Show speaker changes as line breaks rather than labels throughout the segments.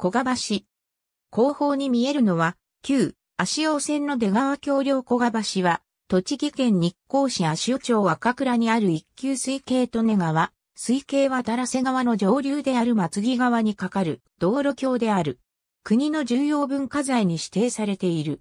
小賀橋。後方に見えるのは、旧足尾線の出川橋梁小賀橋は、栃木県日光市足尾町赤倉にある一級水系利根川、水系は垂瀬川の上流である松木川に架かる道路橋である。国の重要文化財に指定されている。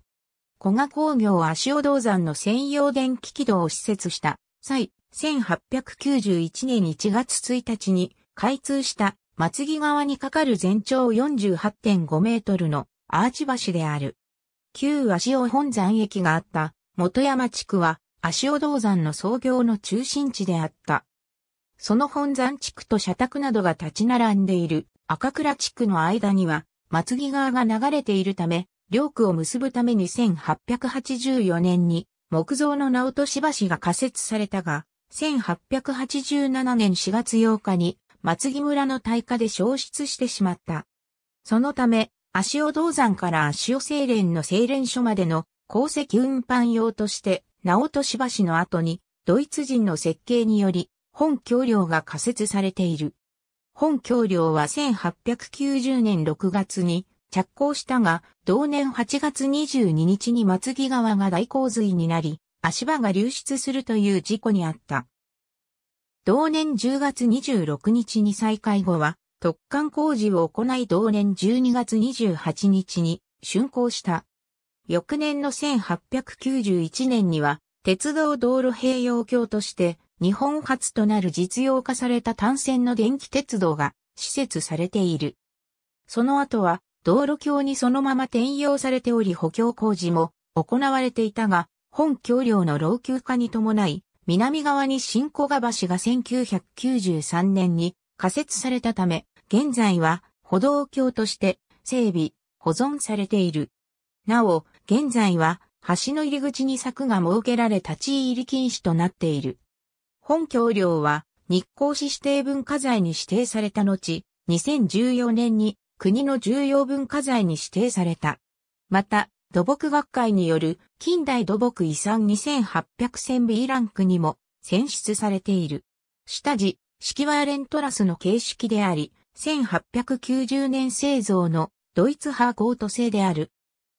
古賀工業足尾銅山の専用電気軌道を施設した際、1891年1月1日に開通した松木川に架かる全長48.5メートルのアーチ橋である。旧足尾本山駅があった元山地区は足尾銅山の創業の中心地であった。その本山地区と社宅などが立ち並んでいる赤倉地区の間には松木川が流れているため、両区を結ぶために1884年に木造の直落橋が仮設されたが、1887年4月8日に松木村の大火で消失してしまった。そのため、足尾銅山から足尾精錬の精錬所までの鉱石運搬用として、直落し橋の後に、ドイツ人の設計により、本橋梁が仮設されている。本橋梁は1890年6月に着工したが、同年8月22日に松木川が大洪水になり、足場が流出するという事故にあった。同年10月26日に再開後は、特貫工事を行い同年12月28日に竣工した。翌年の1891年には、鉄道道路併用橋として、日本初となる実用化された単線の電気鉄道が施設されている。その後は、道路橋にそのまま転用されており補強工事も行われていたが、本橋梁の老朽化に伴い、南側に新小賀橋が1993年に仮設されたため、現在は歩道橋として整備、保存されている。なお、現在は橋の入り口に柵が設けられ立ち入り禁止となっている。本橋梁は日光市指定文化財に指定された後、2014年に国の重要文化財に指定された。また、土木学会による近代土木遺産2800選 B ランクにも選出されている。下地、式ワーレントラスの形式であり、1890年製造のドイツ派コート製である。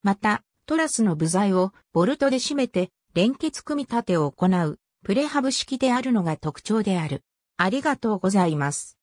また、トラスの部材をボルトで締めて連結組み立てを行うプレハブ式であるのが特徴である。ありがとうございます。